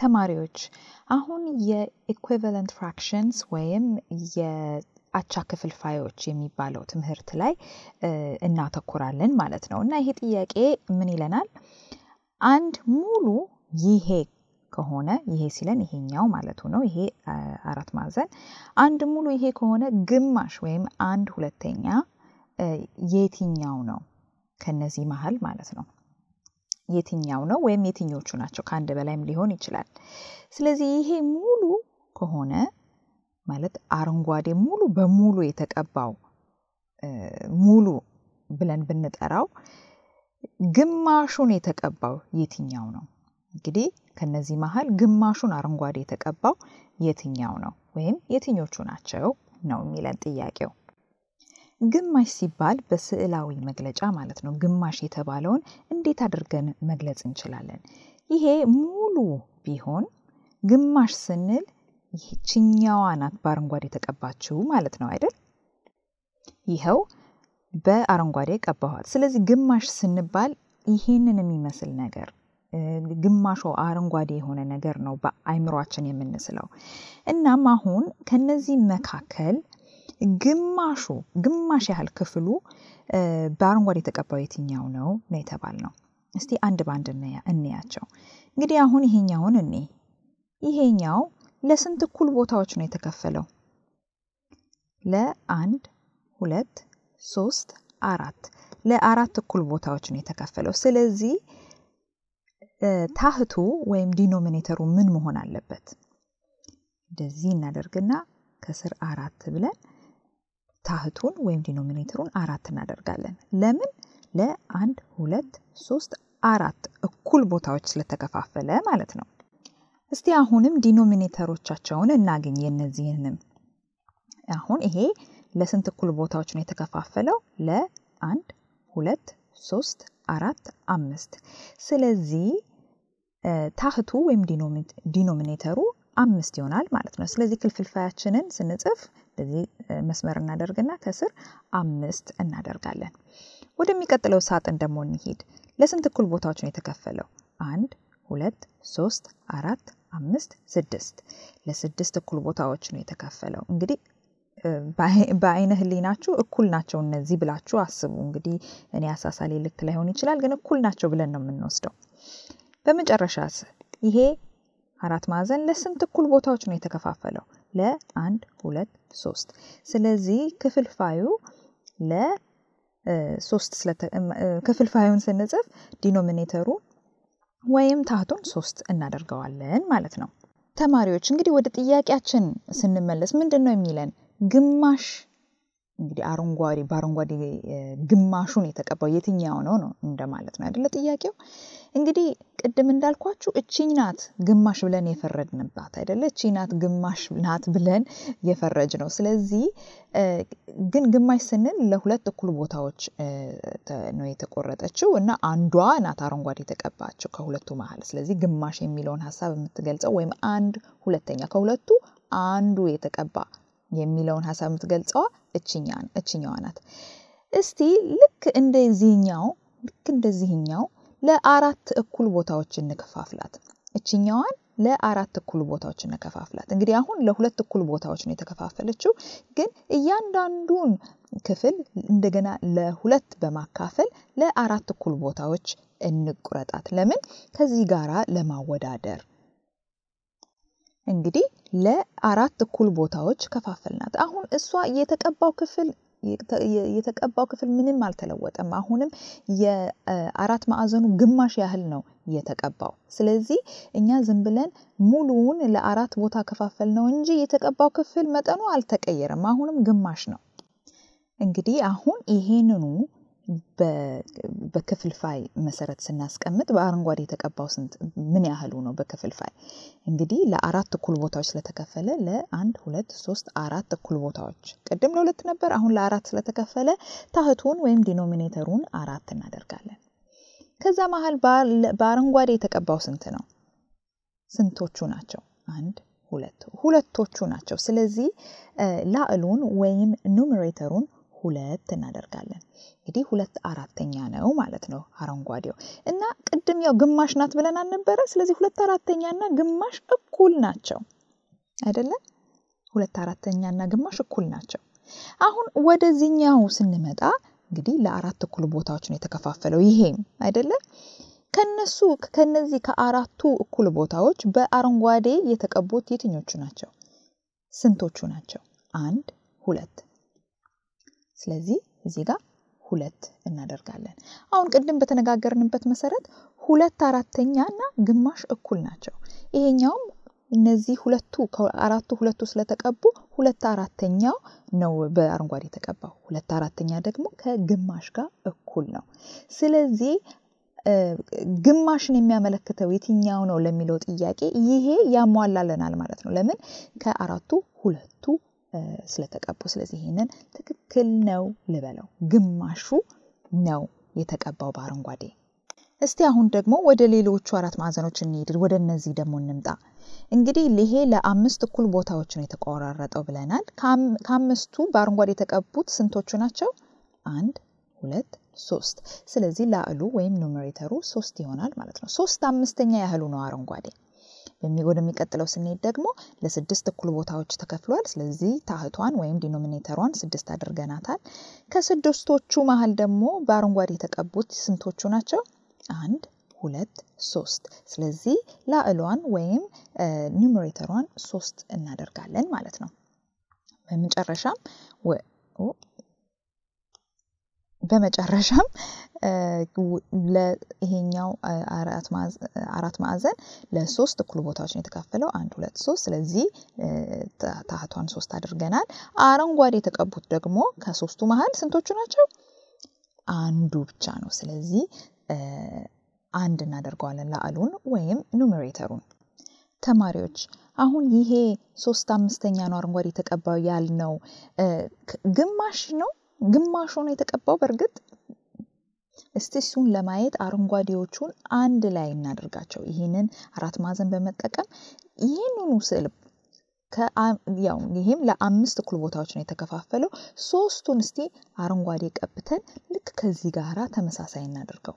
ተማሪዎች አሁን የኢኩቫለንት ፍራክሽንስ ወይም የአቻ ክፍልፋዮች የሚባለው ትምህርት ላይ እናተኩራለን ማለት ነው እና ይሄ ጥያቄ ምን ይለናል አንድ ሙሉ ይሄ ከሆነ ይሄ ሲለን ይሄኛው ማለቱ ነው ይሄ አራት ማዕዘን አንድ ሙሉ ይሄ ከሆነ ግማሽ ወይም አንድ ሁለተኛ የትኛው ነው ከነዚህ መሀል ማለት ነው የትኛው ነው ወይም የትኞቹ ናቸው፣ ከአንድ በላይም ሊሆን ይችላል። ስለዚህ ይሄ ሙሉ ከሆነ ማለት አረንጓዴ ሙሉ በሙሉ የተቀባው ሙሉ ብለን ብንጠራው ግማሹን የተቀባው የትኛው ነው? እንግዲህ ከነዚህ መሀል ግማሹን አረንጓዴ የተቀባው የትኛው ነው ወይም የትኞቹ ናቸው ነው የሚለን ጥያቄው። ግማሽ ሲባል በስዕላዊ መግለጫ ማለት ነው። ግማሽ የተባለውን እንዴት አድርገን መግለጽ እንችላለን? ይሄ ሙሉ ቢሆን ግማሽ ስንል ይህችኛዋ ናት በአረንጓዴ የተቀባችው ማለት ነው አይደል? ይኸው በአረንጓዴ ቀባኋት። ስለዚህ ግማሽ ስንባል ይሄንን የሚመስል ነገር ግማሹ አረንጓዴ የሆነ ነገር ነው በአይምሯችን የምንስለው። እናም አሁን ከነዚህ መካከል ግማሹ ግማሽ ያህል ክፍሉ በአረንጓዴ የተቀባው የትኛው ነው ነው የተባል ነው። እስቲ አንድ በአንድ እንያቸው። እንግዲህ አሁን ይሄኛውን እኔ ይሄኛው ለስንት እኩል ቦታዎች ነው የተከፈለው? ለአንድ ሁለት ሶስት አራት ለአራት እኩል ቦታዎች ነው የተከፈለው። ስለዚህ ታህቱ ወይም ዲኖሚኔተሩ ምን መሆን አለበት? እንደዚህ እናደርግና ከስር አራት ብለን ታህቱን ወይም ዲኖሚኔተሩን አራት እናደርጋለን። ለምን? ለአንድ ሁለት ሶስት አራት እኩል ቦታዎች ስለተከፋፈለ ማለት ነው። እስቲ አሁንም ዲኖሚኔተሮቻቸውን እናገኝ የነዚህንም። አሁን ይሄ ለስንት እኩል ቦታዎች ነው የተከፋፈለው? ለአንድ ሁለት ሶስት አራት አምስት። ስለዚህ ታህቱ ወይም ዲኖሚኔተሩ አምስት ይሆናል ማለት ነው። ስለዚህ ክልፍልፋያችንን ስንጽፍ በዚህ መስመር እናደርግና ከስር አምስት እናደርጋለን። ወደሚቀጥለው ሳጥን ደግሞ እንሂድ። ለስንት እኩል ቦታዎች ነው የተከፈለው? አንድ፣ ሁለት፣ ሶስት፣ አራት፣ አምስት፣ ስድስት። ለስድስት እኩል ቦታዎች ነው የተከፈለው። እንግዲህ በአይነ ህሊናችሁ እኩል ናቸው እነዚህ ብላችሁ አስቡ። እንግዲህ እኔ አሳሳሌ ልክ ላይሆን ይችላል፣ ግን እኩል ናቸው ብለን ነው የምንወስደው። በመጨረሻ ይሄ አራት ማዕዘን ለስንት እኩል ቦታዎች ነው የተከፋፈለው? ለአንድ ሁለት ሶስት። ስለዚህ ክፍልፋዩ ለሶስት ክፍልፋዩን ስንጽፍ ዲኖሚኔተሩ ወይም ታህቱን ሶስት እናደርገዋለን ማለት ነው። ተማሪዎች እንግዲህ ወደ ጥያቄያችን ስንመለስ ምንድን ነው የሚለን? ግማሽ እንግዲህ አረንጓዴ በአረንጓዴ ግማሹን የተቀባው የትኛው ነው ነው እንደማለት ነው አይደለ ጥያቄው። እንግዲህ ቅድም እንዳልኳችሁ እቺኝ ናት ግማሽ ብለን የፈረድንባት አይደለ? እቺኝ ናት ግማሽ ናት ብለን የፈረጅ ነው። ስለዚህ ግን ግማሽ ስንል ለሁለት እኩል ቦታዎች ነው የተቆረጠችው እና አንዷ ናት አረንጓዴ የተቀባችው ከሁለቱ መሀል። ስለዚህ ግማሽ የሚለውን ሀሳብ የምትገልጸው ወይም አንድ ሁለተኛ ከሁለቱ አንዱ የተቀባ የሚለውን ሀሳብ የምትገልጸዋ እችኛዋ ናት። እስቲ ልክ እንደዚህኛው ልክ እንደዚህኛው ለአራት እኩል ቦታዎች እንከፋፍላት። እችኛዋን ለአራት እኩል ቦታዎች እንከፋፍላት። እንግዲህ አሁን ለሁለት እኩል ቦታዎች ነው የተከፋፈለችው፣ ግን እያንዳንዱን ክፍል እንደገና ለሁለት በማካፈል ለአራት እኩል ቦታዎች እንቁረጣት። ለምን? ከዚህ ጋራ ለማወዳደር እንግዲህ ለአራት እኩል ቦታዎች ከፋፈልናት። አሁን እሷ የተቀባው ክፍል የተቀባው ክፍል ምንም አልተለወጠም። አሁንም የአራት ማዕዘኑ ግማሽ ያህል ነው የተቀባው። ስለዚህ እኛ ዝም ብለን ሙሉውን ለአራት ቦታ ከፋፈል ነው እንጂ የተቀባው ክፍል መጠኑ አልተቀየረም። አሁንም ግማሽ ነው። እንግዲህ አሁን ይሄንኑ በክፍልፋይ መሰረት ስናስቀምጥ በአረንጓዴ የተቀባው ስንት ምን ያህሉ ነው? በክፍልፋይ እንግዲህ ለአራት እኩል ቦታዎች ስለተከፈለ ለአንድ ሁለት ሶስት አራት እኩል ቦታዎች ቅድም ለሁለት ነበር፣ አሁን ለአራት ስለተከፈለ ታህቱን ወይም ዲኖሚኔተሩን አራት እናደርጋለን። ከዛ መሀል በአረንጓዴ የተቀባው ስንት ነው? ስንቶቹ ናቸው? አንድ ሁለት ሁለቶቹ ናቸው። ስለዚህ ላዕሉን ወይም ኑሜሬተሩን ሁለት እናደርጋለን። እንግዲህ ሁለት አራተኛ ነው ማለት ነው አረንጓዴው እና ቅድም ያው ግማሽ ናት ብለን አልነበረ? ስለዚህ ሁለት አራተኛ እና ግማሽ እኩል ናቸው አይደለም? ሁለት አራተኛ እና ግማሽ እኩል ናቸው። አሁን ወደዚህኛው ስንመጣ እንግዲህ ለአራት እኩል ቦታዎች ነው የተከፋፈለው ይሄም አይደለም? ከነሱ ከነዚህ ከአራቱ እኩል ቦታዎች በአረንጓዴ የተቀቡት የትኞቹ ናቸው? ስንቶቹ ናቸው? አንድ ሁለት ስለዚህ እዚህ ጋር ሁለት እናደርጋለን። አሁን ቅድም በተነጋገርንበት መሰረት ሁለት አራተኛ እና ግማሽ እኩል ናቸው። ይሄኛውም እነዚህ ሁለቱ አራቱ ሁለቱ ስለተቀቡ ሁለት አራተኛው ነው በአረንጓዴ የተቀባው። ሁለት አራተኛ ደግሞ ከግማሽ ጋር እኩል ነው። ስለዚህ ግማሽን የሚያመለክተው የትኛው ነው ለሚለው ጥያቄ ይሄ ያሟላለናል ማለት ነው። ለምን ከአራቱ ሁለቱ ስለተቀቡ። ስለዚህ ይህንን ትክክል ነው ልበለው። ግማሹ ነው የተቀባው በአረንጓዴ። እስቲ አሁን ደግሞ ወደ ሌሎቹ አራት ማዕዘኖች እንሄድ። ወደ እነዚህ ደግሞ እንምጣ። እንግዲህ ይሄ ለአምስት እኩል ቦታዎች ነው የተቆራረጠው ብለናል። ከአምስቱ በአረንጓዴ የተቀቡት ስንቶቹ ናቸው? አንድ ሁለት ሶስት። ስለዚህ ላዕሉ ወይም ኑሜሬተሩ ሶስት ይሆናል ማለት ነው። ሶስት አምስተኛ ያህሉ ነው አረንጓዴ ወደሚቀጥለው ስንሄድ ደግሞ ለስድስት እኩል ቦታዎች ተከፍሏል። ስለዚህ ታህቷን ወይም ዲኖሚኔተሯን ስድስት አድርገናታል። ከስድስቶቹ መሀል ደግሞ በአረንጓዴ የተቀቡት ስንቶቹ ናቸው? አንድ ሁለት ሶስት። ስለዚህ ላዕሏን ወይም ኒውመሬተሯን ሶስት እናደርጋለን ማለት ነው። በመጨረሻም በመጨረሻም ለይሄኛው አራት ማዕዘን ለሶስት እኩል ቦታዎች ነው የተካፈለው። አንድ ሁለት ሶስት። ስለዚህ ታህቷን ሶስት አድርገናል። አረንጓዴ የተቀቡት ደግሞ ከሶስቱ መሀል ስንቶቹ ናቸው? አንዱ ብቻ ነው። ስለዚህ አንድ እናደርገዋለን ለአሉን ወይም ኑሜሬተሩን። ተማሪዎች አሁን ይሄ ሶስት አምስተኛ ነው አረንጓዴ የተቀባው ያልነው ግማሽ ነው ግማሹ ነው የተቀባው። በእርግጥ እስቲ እሱን ለማየት አረንጓዴዎቹን አንድ ላይ እናደርጋቸው። ይህንን አራት ማዕዘን በመጠቀም ይህንኑ ስዕል ያው ይህም ለአምስት እኩል ቦታዎች ነው የተከፋፈለው። ሶስቱን እስቲ አረንጓዴ ቀብተን ልክ ከዚህ ጋራ ተመሳሳይ እናደርገው።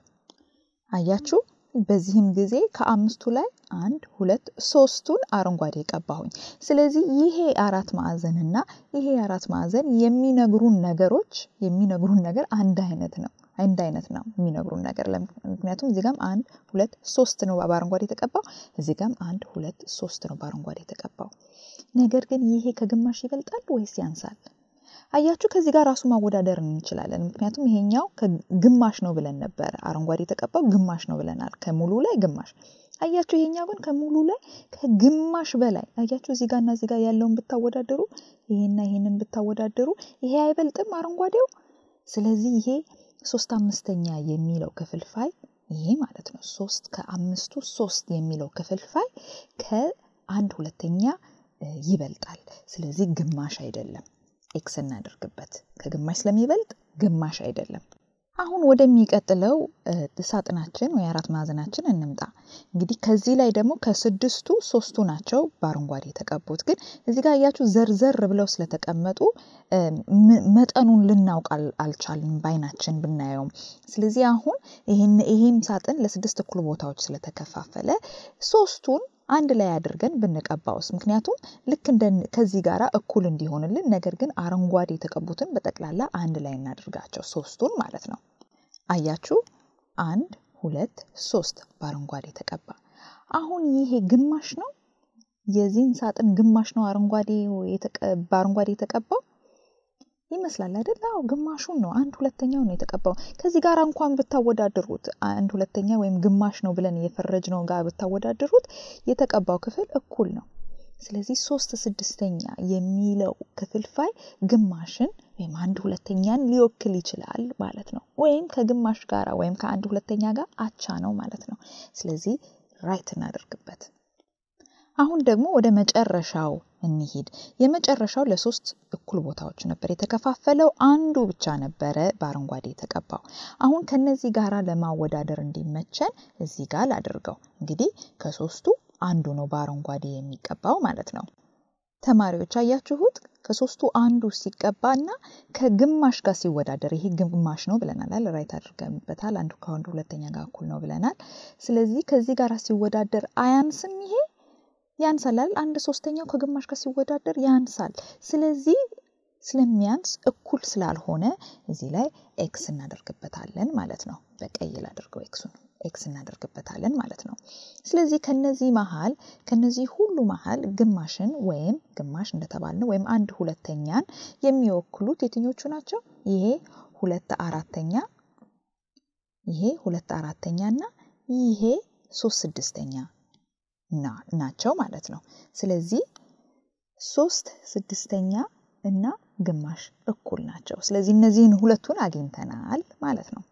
አያችሁ በዚህም ጊዜ ከአምስቱ ላይ አንድ ሁለት ሶስቱን አረንጓዴ ቀባሁኝ። ስለዚህ ይሄ አራት ማዕዘንና ይሄ አራት ማዕዘን የሚነግሩን ነገሮች የሚነግሩን ነገር አንድ አይነት ነው አንድ አይነት ነው የሚነግሩን ነገር። ምክንያቱም እዚህ ጋም አንድ ሁለት ሶስት ነው በአረንጓዴ የተቀባው፣ እዚህ ጋም አንድ ሁለት ሶስት ነው በአረንጓዴ የተቀባው። ነገር ግን ይሄ ከግማሽ ይበልጣል ወይስ ያንሳል? አያችሁ ከዚህ ጋር ራሱ ማወዳደር እንችላለን። ምክንያቱም ይሄኛው ግማሽ ነው ብለን ነበር፣ አረንጓዴ የተቀባው ግማሽ ነው ብለናል። ከሙሉ ላይ ግማሽ አያችሁ። ይሄኛው ግን ከሙሉ ላይ ከግማሽ በላይ አያችሁ። እዚህ ጋርና እዚህ ጋር ያለውን ብታወዳደሩ፣ ይሄና ይሄንን ብታወዳደሩ ይሄ አይበልጥም አረንጓዴው። ስለዚህ ይሄ ሶስት አምስተኛ የሚለው ክፍልፋይ ይሄ ማለት ነው። ሶስት ከአምስቱ ሶስት የሚለው ክፍልፋይ ከአንድ ሁለተኛ ይበልጣል። ስለዚህ ግማሽ አይደለም። ኤክስ እናደርግበት። ከግማሽ ስለሚበልጥ ግማሽ አይደለም። አሁን ወደሚቀጥለው ሳጥናችን ወይ አራት ማዕዘናችን እንምጣ። እንግዲህ ከዚህ ላይ ደግሞ ከስድስቱ ሶስቱ ናቸው በአረንጓዴ የተቀቡት። ግን እዚህ ጋር እያችሁ ዘርዘር ብለው ስለተቀመጡ መጠኑን ልናውቅ አልቻልም ባይናችን ብናየውም። ስለዚህ አሁን ይህም ሳጥን ለስድስት እኩል ቦታዎች ስለተከፋፈለ ሶስቱን አንድ ላይ አድርገን ብንቀባውስ? ምክንያቱም ልክ እንደ ከዚህ ጋራ እኩል እንዲሆንልን፣ ነገር ግን አረንጓዴ የተቀቡትን በጠቅላላ አንድ ላይ እናድርጋቸው፣ ሶስቱን ማለት ነው። አያችሁ፣ አንድ ሁለት ሶስት በአረንጓዴ ተቀባ። አሁን ይሄ ግማሽ ነው፣ የዚህን ሳጥን ግማሽ ነው በአረንጓዴ የተቀባው ይመስላል አይደል? አዎ ግማሹን ነው። አንድ ሁለተኛው ነው የተቀባው። ከዚህ ጋር እንኳን ብታወዳድሩት አንድ ሁለተኛ ወይም ግማሽ ነው ብለን የፈረጅ ነው ጋር ብታወዳድሩት የተቀባው ክፍል እኩል ነው። ስለዚህ ሶስት ስድስተኛ የሚለው ክፍልፋይ ግማሽን ወይም አንድ ሁለተኛን ሊወክል ይችላል ማለት ነው። ወይም ከግማሽ ጋር ወይም ከአንድ ሁለተኛ ጋር አቻ ነው ማለት ነው። ስለዚህ ራይት እናደርግበት። አሁን ደግሞ ወደ መጨረሻው እንሂድ። የመጨረሻው ለሶስት እኩል ቦታዎች ነበር የተከፋፈለው። አንዱ ብቻ ነበረ በአረንጓዴ የተቀባው። አሁን ከነዚህ ጋር ለማወዳደር እንዲመቸን እዚህ ጋር ላድርገው። እንግዲህ ከሶስቱ አንዱ ነው በአረንጓዴ የሚቀባው ማለት ነው። ተማሪዎች አያችሁት? ከሶስቱ አንዱ ሲቀባ እና ከግማሽ ጋር ሲወዳደር ይሄ ግማሽ ነው ብለናል። ራይት አድርገንበታል። አንዱ ከአንዱ ሁለተኛ ጋር እኩል ነው ብለናል። ስለዚህ ከዚህ ጋር ሲወዳደር አያንስም ይሄ ያንሳላል። አንድ ሶስተኛው ከግማሽ ጋር ሲወዳደር ያንሳል። ስለዚህ ስለሚያንስ እኩል ስላልሆነ እዚህ ላይ ኤክስ እናደርግበታለን ማለት ነው። በቀይ ላደርገው ኤክሱን ኤክስ እናደርግበታለን ማለት ነው። ስለዚህ ከነዚህ መሀል ከነዚህ ሁሉ መሀል ግማሽን ወይም ግማሽ እንደተባልነው ወይም አንድ ሁለተኛን የሚወክሉት የትኞቹ ናቸው? ይሄ ሁለት አራተኛ ይሄ ሁለት አራተኛ እና ይሄ ሶስት ስድስተኛ ናቸው ማለት ነው። ስለዚህ ሶስት ስድስተኛ እና ግማሽ እኩል ናቸው። ስለዚህ እነዚህን ሁለቱን አግኝተናል ማለት ነው።